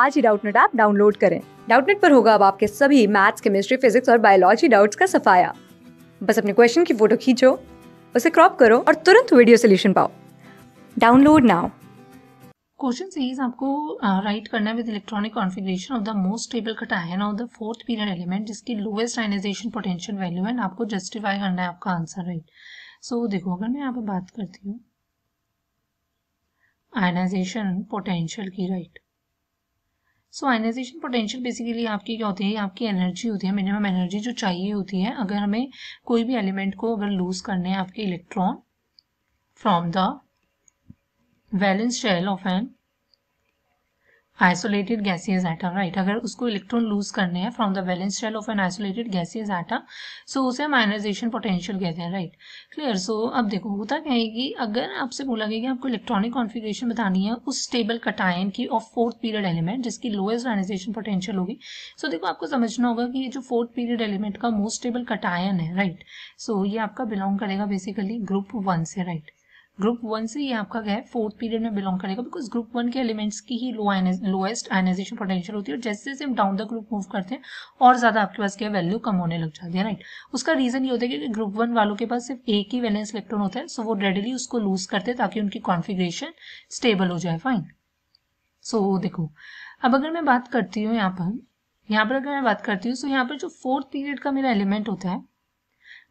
आज ही Doubtnut app download करें डाउटनेट पर होगा अब आपके सभी मैथ्स केमिस्ट्री फिजिक्स और बायोलॉजी डाउट्स का सफाया बस अपने क्वेश्चन की फोटो खींचो उसे क्रॉप करो और तुरंत वीडियो सोल्यूशन पाओ डाउनलोड नाउ क्वेश्चन सीरीज आपको राइट करना है with electronic configuration of the most stable cation of the fourth period element जिसकी लोएस्ट आइनाइजेशन पोटेंशियल वैल्यू है आपको जस्टिफाई करना है आपका आंसर राइट सो देखो अगर मैं यहाँ पर बात करती हूँ आयनाइजेशन पोटेंशियल की right so ionisation potential basically आपकी क्या होती है आपकी एनर्जी होती है मिनिमम एनर्जी जो चाहिए होती है अगर हमें कोई भी एलिमेंट को अगर लूज करने हैं आपके electron from the valence shell of an isolated gaseous atom right अगर उसको इलेक्ट्रॉन लूज करने हैं from the valence shell of an isolated gaseous atom so उसे माइनाइजेशन पोटेंशियल कहते हैं राइट क्लियर सो अब देखो होता क्या है कि अगर आपसे बोला गया कि आपको इलेक्ट्रॉनिक कॉन्फिग्रेशन बतानी है उस स्टेबल कटायन की ऑफ फोर्थ पीरियड एलिमेंट जिसकी लोएस्ट आइनाइजेशन पोटेंशियल होगी सो so, देखो आपको समझना होगा कि ये जो फोर्थ पीरियड एलिमेंट का मोस्ट स्टेबल कटायन है राइट सो so, ये आपका बिलोंग करेगा बेसिकली ग्रुप वन से राइट right? ग्रुप वन से ये आपका क्या है फोर्थ पीरियड में बिलोंग करेगा बिकॉज ग्रुप वन के एलिमेंट्स की ही लोएस्ट आयनाइजेशन पोटेंशियल होती है और जैसे जैसे हम डाउन द ग्रुप मूव करते हैं और ज़्यादा आपके पास क्या वैल्यू कम होने लग जाती है राइट उसका रीज़न ये होता है कि ग्रुप वन वालों के पास सिर्फ एक ही वैलेंस इलेक्ट्रॉन होता है सो वो रेडिली उसको लूज करते हैं ताकि उनकी कॉन्फिग्रेशन स्टेबल हो जाए फाइन सो so, देखो अब अगर मैं बात करती हूँ यहाँ पर यहाँ पर अगर मैं बात करती हूँ सो यहाँ पर जो फोर्थ पीरियड का मेरा एलिमेंट होता है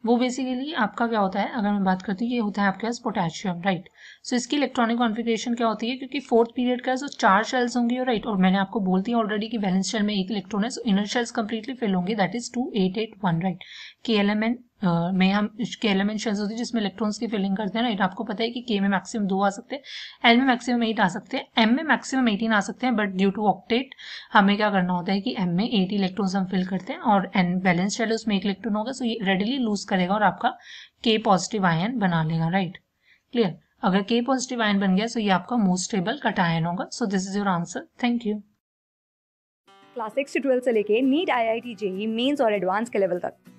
वो बेसिकली आपका क्या होता है अगर मैं बात करती हूँ ये होता है आपके पास पोटेशियम राइट सो इसकी इलेक्ट्रॉनिक कॉन्फिग्रेशन क्या होती है क्योंकि फोर्थ पीरियड का सो चार शेल्स होंगी राइट और मैंने आपको बोलती दिया ऑलरेडी कि वैलेंस शेल में एक इलेक्ट्रॉन है so inner shells completely fill होंगे that is two eight eight one right K L M N में हम के एलिमेंट होती है जिसमें इलेक्ट्रॉन्स की फिलिंग करते हैं ना आपको पता है कि के में मैक्सिमम दो आ सकते हैं एल में मैक्सिमम एट आ सकते हैं एम में मैक्सिमम एटीन आ सकते हैं बट ड्यू टू ऑक्टेट हमें क्या करना होता है कि एम में एटी इलेक्ट्रॉन्स हम फिल करते हैं और एन बैलेंस चले उसमें एक इलेक्ट्रॉन होगा सो ये रेडिली लूज करेगा और आपका के पॉजिटिव आयन बना लेगा राइट क्लियर अगर के पॉजिटिव आयन बन गया सो ये आपका मोस्ट स्टेबल कट आयन होगा so this is your answer thank you class six से से लेके NEET I I T JEE Mains और एडवांस के लेवल तक